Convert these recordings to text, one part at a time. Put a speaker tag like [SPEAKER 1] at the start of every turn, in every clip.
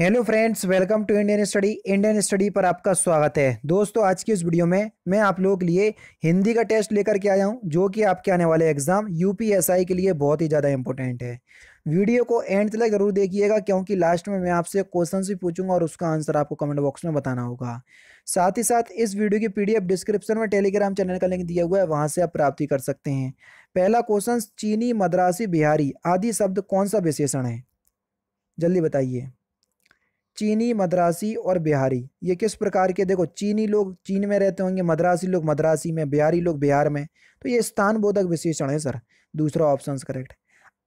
[SPEAKER 1] hello friends welcome to Indian study Indian study पर आपका स्वागत है दोस्तों आज की इस वीडियो में मैं आप लोगों के लिए हिंदी का टेस्ट लेकर के आया हूं जो कि आपके आने वाले एग्जाम यूपीएसआई के लिए बहुत ही ज़्यादा इंपॉर्टेंट है वीडियो को एंड तक जरूर देखिएगा क्योंकि लास्ट में मैं आपसे क्वेश्चन भी पूछूंगा और उसका आंसर आपको कमेंट बॉक्स में बताना होगा साथ ही साथ इस वीडियो की पी डिस्क्रिप्शन में टेलीग्राम चैनल का लिंक दिया हुआ है वहाँ से आप प्राप्ति कर सकते हैं पहला क्वेश्चन चीनी मद्रासी बिहारी आदि शब्द कौन सा विशेषण है जल्दी बताइए चीनी मद्रासी और बिहारी ये किस प्रकार के देखो चीनी लोग चीन में रहते होंगे मद्रासी लोग मद्रासी में बिहारी लोग बिहार में तो ये स्थान बोधक विशेषण है सर दूसरा ऑप्शन करेक्ट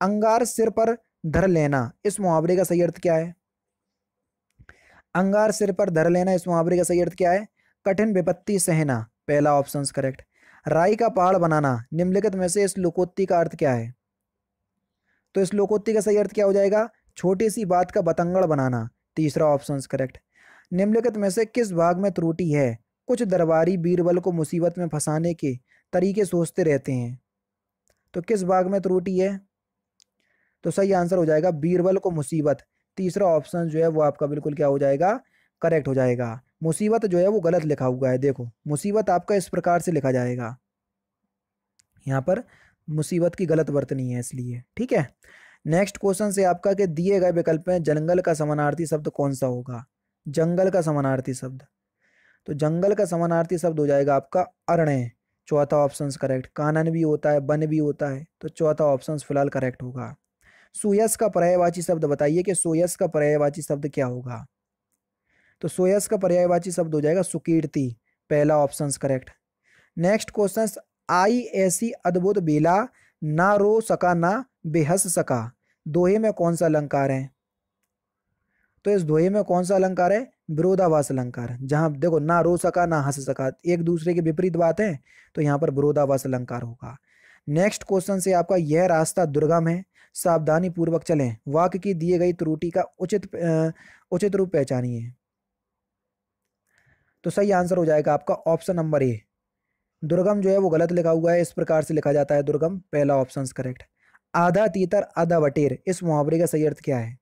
[SPEAKER 1] अंगार सिर पर धर लेना इस मुहावरे का सही अर्थ क्या है अंगार सिर पर धर लेना इस मुहावरे का सही अर्थ क्या है कठिन विपत्ति सहना पहला ऑप्शन करेक्ट राई का पहाड़ बनाना निम्नलिखित में से इस लोकोत्ती का अर्थ क्या है तो इस लोकोत्ती का सही अर्थ क्या हो जाएगा छोटी सी बात का बतंगड़ बनाना तीसरा ऑप्शन करेक्ट निम्नलिखित में से किस भाग में त्रुटि है कुछ दरबारी बीरबल को मुसीबत में फंसाने के तरीके सोचते रहते हैं तो किस भाग में त्रुटि है तो सही आंसर हो जाएगा बीरबल को मुसीबत तीसरा ऑप्शन जो है वो आपका बिल्कुल क्या हो जाएगा करेक्ट हो जाएगा मुसीबत जो है वो गलत लिखा हुआ है देखो मुसीबत आपका इस प्रकार से लिखा जाएगा यहाँ पर मुसीबत की गलत वर्तनी है इसलिए ठीक है नेक्स्ट क्वेश्चन से आपका के दिए गए विकल्प में जंगल का समानार्थी शब्द कौन सा होगा जंगल का समानार्थी शब्द तो जंगल का समानार्थी शब्द हो जाएगा आपका अरण्य चौथा ऑप्शन करेक्ट कानन भी होता है वन भी होता है तो चौथा ऑप्शन फिलहाल करेक्ट होगा सोयस का पर्यायवाची शब्द बताइए कि सोयस का पर्यायवाची शब्द क्या होगा तो सोयस का पर्यायवाची शब्द हो जाएगा सुकीर्ति पहला ऑप्शन करेक्ट नेक्स्ट क्वेश्चन आई ऐसी अद्भुत बेला ना रो सका ना बेहस सका दोहे में कौन सा अलंकार है तो इस दोहे में कौन सा अलंकार है विरोधावास अलंकार जहां देखो ना रो सका ना हंस सका एक दूसरे के विपरीत बात है तो यहां पर विरोधावास अलंकार होगा नेक्स्ट क्वेश्चन से आपका यह रास्ता दुर्गम है सावधानी पूर्वक चलें वाक्य की दिए गई त्रुटि का उचित उचित रूप पहचानिए तो सही आंसर हो जाएगा आपका ऑप्शन नंबर ए दुर्गम जो है वो गलत लिखा हुआ है इस प्रकार से लिखा जाता है दुर्गम पहला ऑप्शन करेक्ट आधा तीतर आधा बटेर इस मुहावरे का सही अर्थ क्या है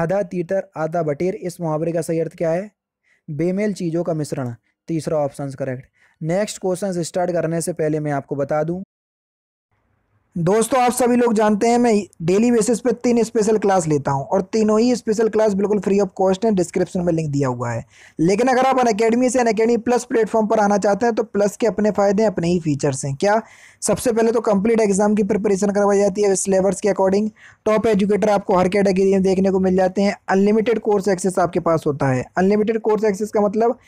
[SPEAKER 1] आधा तीतर आधा बटेर इस मुहावरे का सही अर्थ क्या है बेमेल चीज़ों का मिश्रण तीसरा option correct next question start करने से पहले मैं आपको बता दूं दोस्तों आप सभी लोग जानते हैं मैं डेली बेसिस पे तीन स्पेशल क्लास लेता हूं और तीनों ही स्पेशल क्लास बिल्कुल फ्री ऑफ कॉस्ट है डिस्क्रिप्शन में लिंक दिया हुआ है लेकिन अगर आप अनकेडमी से अनकेडमी प्लस प्लेटफॉर्म पर आना चाहते हैं तो प्लस के अपने फ़ायदे अपने ही फीचर्स हैं क्या सबसे पहले तो कंप्लीट एग्जाम की प्रिपरेशन करवाई जाती है सिलेबस के अकॉर्डिंग टॉप एजुकेटर आपको हर कैटेगरी में देखने को मिल जाते हैं अनलिमिटेड कोर्स एक्सेस आपके पास होता है अनलिमिटेड कोर्स एक्सेस का मतलब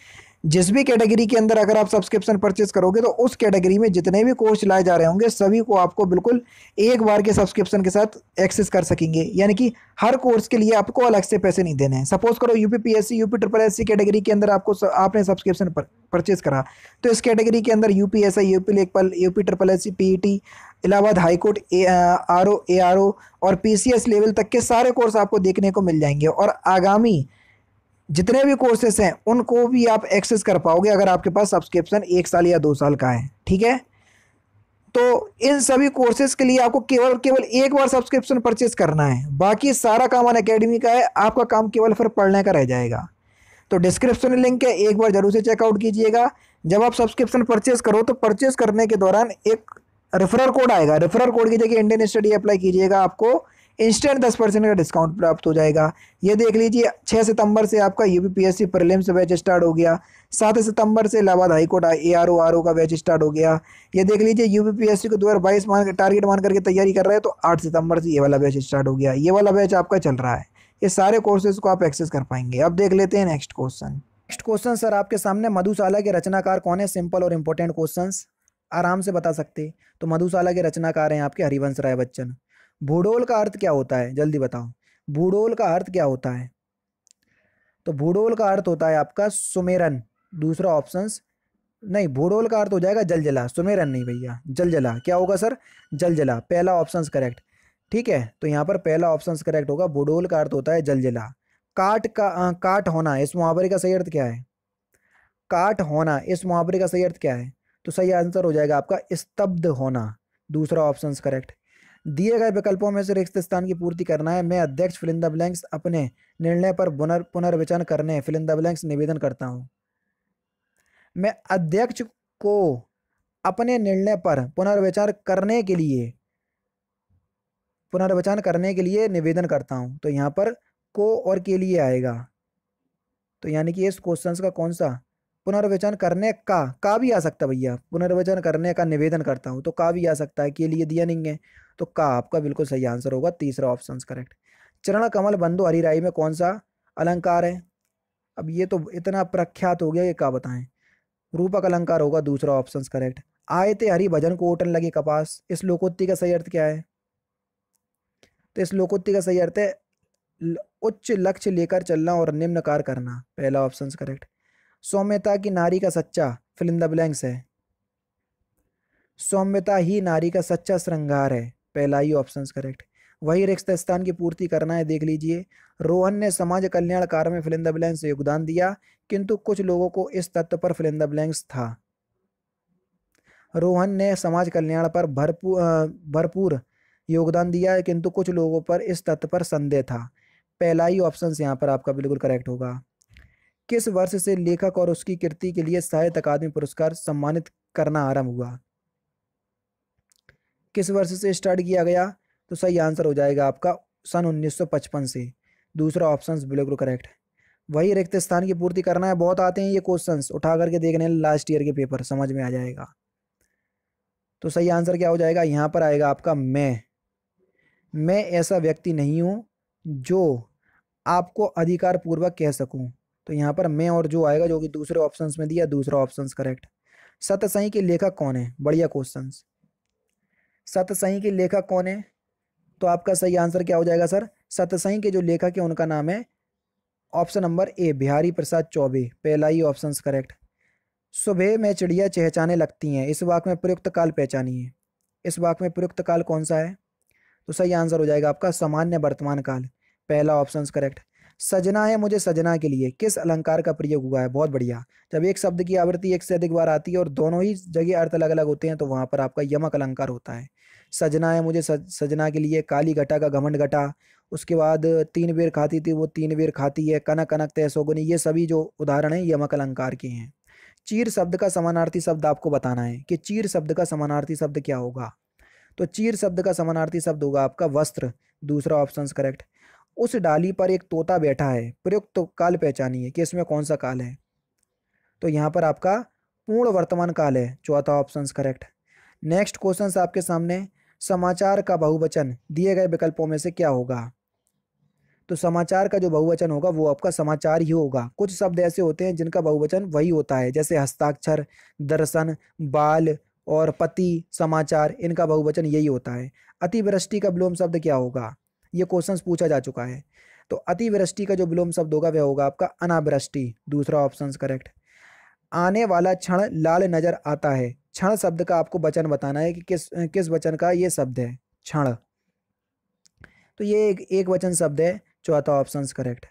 [SPEAKER 1] जिस भी कैटेगरी के अंदर अगर आप सब्सक्रिप्शन परचेज करोगे तो उस कैटेगरी में जितने भी कोर्स चलाए जा रहे होंगे सभी को आपको बिल्कुल एक बार के सब्सक्रिप्शन के साथ एक्सेस कर सकेंगे यानी कि हर कोर्स के लिए आपको अलग से पैसे नहीं देने हैं सपोज करो U P S C U P triple S C category के अंदर आपको स, आपने सब्सक्रिप्शन परचेज करा तो इस कैटेगरी के अंदर U P S I U U P triple S C P E T Allahabad high court A R O A R O और पी सी एस लेवल तक के सारे कोर्स आपको देखने को मिल जाएंगे और आगामी जितने भी कोर्सेस हैं उनको भी आप एक्सेस कर पाओगे अगर आपके पास सब्सक्रिप्शन एक साल या दो साल का है ठीक है तो इन सभी कोर्सेज के लिए आपको केवल केवल एक बार सब्सक्रिप्शन परचेज करना है बाकी सारा काम अन अकेडमी का है आपका काम केवल फिर पढ़ने का रह जाएगा तो डिस्क्रिप्शन लिंक है एक बार ज़रूर से चेकआउट कीजिएगा जब आप सब्सक्रिप्शन परचेज करो तो परचेज करने के दौरान एक रेफरल कोड आएगा रेफरल कोड की जगह इंडियन स्टडी अप्लाई कीजिएगा आपको इंस्टेंट दस परसेंट का डिस्काउंट प्राप्त हो जाएगा ये देख लीजिए छः सितंबर से आपका U P S C prelims batch start हो गया सात सितंबर से Allahabad high court A R O R O का बैच स्टार्ट हो गया ये देख लीजिए यू पी एस सी को दो हज़ार बाईस मान टारगेट मान करके तैयारी कर रहे हैं तो आठ सितंबर से ये वाला बैच स्टार्ट हो गया ये वाला बैच आपका चल रहा है ये सारे कोर्सेज को आप एक्सेस कर पाएंगे अब देख लेते हैं next question next question sir आपके सामने मधुशाला के रचनाकार कौन है सिंपल और इम्पोर्टेंट क्वेश्चन आराम से बता सकते तो मधुशाला के रचनाकार हैं आपके हरिवंश राय बच्चन भूडोल का अर्थ क्या होता है जल्दी बताओ भूडोल का अर्थ क्या होता है तो भूडोल का अर्थ होता है आपका सुमेरन दूसरा ऑप्शन नहीं भूडोल का अर्थ हो जाएगा जलजला सुमेरन नहीं भैया जलजला क्या होगा सर जलजला पहला ऑप्शन करेक्ट ठीक है तो यहाँ पर पहला ऑप्शन करेक्ट होगा भूडोल का अर्थ होता है जलजला काट का आ, काट होना इस मुहावरे का सही अर्थ क्या है काट होना इस मुहावरे का सही अर्थ क्या है तो सही आंसर हो जाएगा आपका स्तब्ध होना दूसरा ऑप्शन करेक्ट दिए गए विकल्पों में से रिक्त स्थान की पूर्ति करना है मैं अध्यक्ष फिलिंदा ब्लैंक्स अपने निर्णय पर पुनर्विचार करने फिलिंदा ब्लैंक्स निवेदन करता हूँ मैं अध्यक्ष को अपने निर्णय पर पुनर्विचार करने के लिए पुनर्विचार करने के लिए निवेदन करता हूँ तो यहाँ पर को और के लिए आएगा तो यानी कि इस क्वेश्चन का कौन सा पुनर्विचार करने का का भी आ सकता भैया पुनर्विचार करने का निवेदन करता हूँ तो का भी आ सकता है के लिए दिया नहीं है तो का आपका बिल्कुल सही आंसर होगा तीसरा ऑप्शन करेक्ट चरण कमल बंधु हरिराई में कौन सा अलंकार है अब ये तो इतना प्रख्यात हो गया ये का बताएं रूपक अलंकार होगा दूसरा ऑप्शन करेक्ट आए थे हरि भजन को ओटन लगे कपास इस लोकोत्ति का सही अर्थ क्या है तो इस लोकोत्ति का सही अर्थ है उच्च लक्ष्य लेकर चलना और निम्न कार करना पहला ऑप्शन करेक्ट सौम्यता की नारी का सच्चा फिलिंदा ब्लैंक्स है सौम्यता ही नारी का सच्चा श्रृंगार है पहला ही ऑप्शन करेक्ट वही रिक्त स्थान की पूर्ति करना है देख लीजिए रोहन ने समाज कल्याण कार्य में फिलिंद ब्लैंक्स से योगदान दिया किंतु कुछ लोगों को इस तत्व पर फिलिंद ब्लैंक्स था रोहन ने समाज कल्याण पर भरपूर भरपूर योगदान दिया किंतु कुछ लोगों पर इस तत्व पर संदेह था पहला ही ऑप्शन यहाँ पर आपका बिल्कुल करेक्ट होगा किस वर्ष से लेखक और उसकी कृति के लिए साहित्य अकादमी पुरस्कार सम्मानित करना आरंभ हुआ किस वर्ष से स्टार्ट किया गया तो सही आंसर हो जाएगा आपका सन 1955 से दूसरा ऑप्शन बिल्कुल करेक्ट है वही रिक्त स्थान की पूर्ति करना है बहुत आते हैं ये क्वेश्चन उठा करके देखने लास्ट ईयर के पेपर समझ में आ जाएगा तो सही आंसर क्या हो जाएगा यहाँ पर आएगा आपका मैं मैं ऐसा व्यक्ति नहीं हूँ जो आपको अधिकार पूर्वक कह सकूँ तो यहाँ पर मैं और जो आएगा जो कि दूसरे ऑप्शंस में दिया दूसरा ऑप्शंस करेक्ट सतसई के लेखक कौन है बढ़िया क्वेश्चंस सतसई के लेखक कौन है तो आपका सही आंसर क्या हो जाएगा सर सतसई के जो लेखक है उनका नाम है option number A Bihari Prasad Chaubey पहला ही ऑप्शन करेक्ट सुबह में चिड़िया चहचाने लगती हैं इस वाक में प्रयुक्त काल पहचानी है इस वाक में प्रयुक्त काल कौन सा है तो सही आंसर हो जाएगा आपका सामान्य वर्तमान काल पहला ऑप्शन करेक्ट सजना है मुझे सजना के लिए किस अलंकार का प्रयोग हुआ है बहुत बढ़िया जब एक शब्द की आवृत्ति एक से अधिक बार आती है और दोनों ही जगह अर्थ अलग अलग होते हैं तो वहाँ पर आपका यमक अलंकार होता है सजना है मुझे सजना के लिए काली घटा का घमंड घटा उसके बाद तीन बेर खाती थी वो तीन बेर खाती है कनक कनक तय सोगुनी ये सभी जो उदाहरण हैं यमक अलंकार के हैं चीर शब्द का समानार्थी शब्द आपको बताना है कि चीर शब्द का समानार्थी शब्द क्या होगा तो चीर शब्द का समानार्थी शब्द होगा आपका वस्त्र दूसरा ऑप्शन करेक्ट उस डाली पर एक तोता बैठा है प्रयुक्त तो काल पहचानिए कि इसमें कौन सा काल है तो यहाँ पर आपका पूर्ण वर्तमान काल है चौथा ऑप्शन करेक्ट नेक्स्ट क्वेश्चन आपके सामने समाचार का बहुवचन दिए गए विकल्पों में से क्या होगा तो समाचार का जो बहुवचन होगा वो आपका समाचार ही होगा कुछ शब्द ऐसे होते हैं जिनका बहुवचन वही होता है जैसे हस्ताक्षर दर्शन बाल और पति समाचार इनका बहुवचन यही होता है अतिवृष्टि का विलोम शब्द क्या होगा ये क्वेश्चन पूछा जा चुका है तो अतिवृष्टि का जो विलोम शब्द होगा वह होगा आपका अनावृष्टि दूसरा ऑप्शन करेक्ट आने वाला क्षण लाल नजर आता है क्षण शब्द का आपको वचन बताना है कि किस किस वचन का ये शब्द है क्षण तो ये एक एक वचन शब्द है चौथा ऑप्शन करेक्ट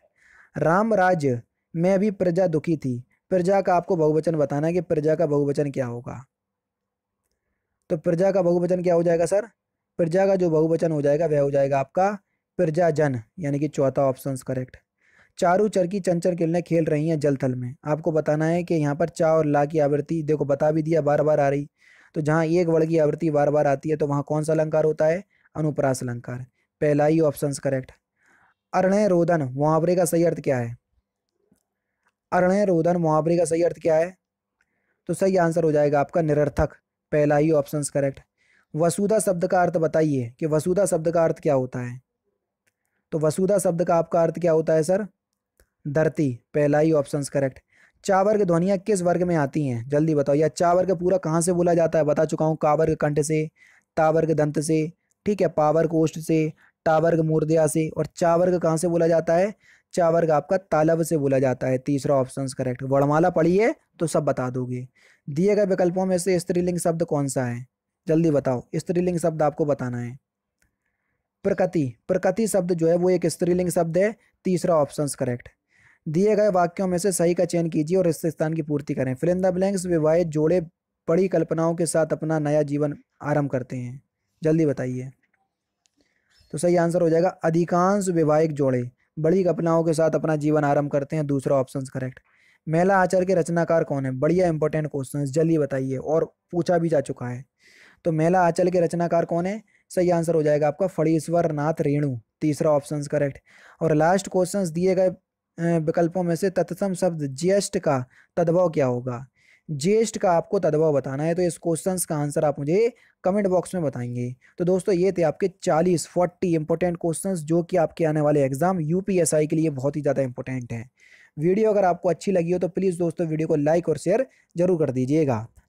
[SPEAKER 1] राम राज्य में अभी प्रजा दुखी थी प्रजा का आपको बहुवचन बताना है कि प्रजा का बहुवचन क्या होगा तो प्रजा का बहुवचन क्या हो जाएगा सर प्रजा का जो बहुवचन हो जाएगा वह हो जाएगा आपका प्रजाजन यानी कि चौथा ऑप्शन करेक्ट चारू चरकी चंचर किलने खेल रही हैं जल थल में आपको बताना है कि यहाँ पर चा और ला की आवृत्ति देखो बता भी दिया बार बार आ रही तो जहाँ एक वर्ण की आवृत्ति बार बार आती है तो वहाँ कौन सा अलंकार होता है अनुप्रास अलंकार पहला ही ऑप्शन करेक्ट अरणय रोदन मुहावरे का सही अर्थ क्या है अरणय रोदन मुहावरे का सही अर्थ क्या है तो सही आंसर हो जाएगा आपका निरर्थक पहला ही ऑप्शन करेक्ट वसुधा शब्द का अर्थ बताइए कि वसुधा शब्द का अर्थ क्या होता है तो वसुधा शब्द का आपका अर्थ क्या होता है सर धरती पहला ही ऑप्शन करेक्ट चावर वर्ग ध्वनियाँ किस वर्ग में आती हैं जल्दी बताओ या चावर वर्ग पूरा कहाँ से बोला जाता है बता चुका हूँ कावर के कंठ से ता के दंत से ठीक है पावर कोष्ठ से टावर वर्ग से और चावर्ग कहाँ से बोला जाता है चावर्ग आपका तालब से बोला जाता है तीसरा ऑप्शन करेक्ट वर्णमाला पढ़िए तो सब बता दोगे दिए गए विकल्पों में से स्त्रीलिंग शब्द कौन सा है जल्दी बताओ स्त्रीलिंग शब्द आपको बताना है प्रकृति प्रकृति शब्द जो है वो एक स्त्रीलिंग शब्द है तीसरा ऑप्शन करेक्ट दिए गए वाक्यों में से सही का चयन कीजिए और इस स्थान की पूर्ति करें फिलिंदा द ब्लैंक्स विवाहित जोड़े बड़ी कल्पनाओं के साथ अपना नया जीवन आरंभ करते हैं जल्दी बताइए तो सही आंसर हो जाएगा अधिकांश विवाहिक जोड़े बड़ी कल्पनाओं के साथ अपना जीवन आरंभ करते हैं दूसरा ऑप्शन करेक्ट महिला आचार के रचनाकार कौन है बढ़िया इंपॉर्टेंट क्वेश्चन जल्दी बताइए और पूछा भी जा चुका है तो महिला आचल के रचनाकार कौन है सही आंसर हो जाएगा आपका फड़ीश्वर नाथ रेणु तीसरा ऑप्शन करेक्ट और लास्ट क्वेश्चन दिए गए विकल्पों में से तत्सम शब्द ज्येष्ठ का तद्भव क्या होगा ज्येष्ठ का आपको तद्भव बताना है तो इस क्वेश्चन का आंसर आप मुझे कमेंट बॉक्स में बताएंगे तो दोस्तों ये थे आपके 40 40 इंपॉर्टेंट क्वेश्चंस जो कि आपके आने वाले एग्जाम यूपीएसआई के लिए बहुत ही ज़्यादा इंपॉर्टेंट हैं वीडियो अगर आपको अच्छी लगी हो तो प्लीज़ दोस्तों वीडियो को लाइक और शेयर जरूर कर दीजिएगा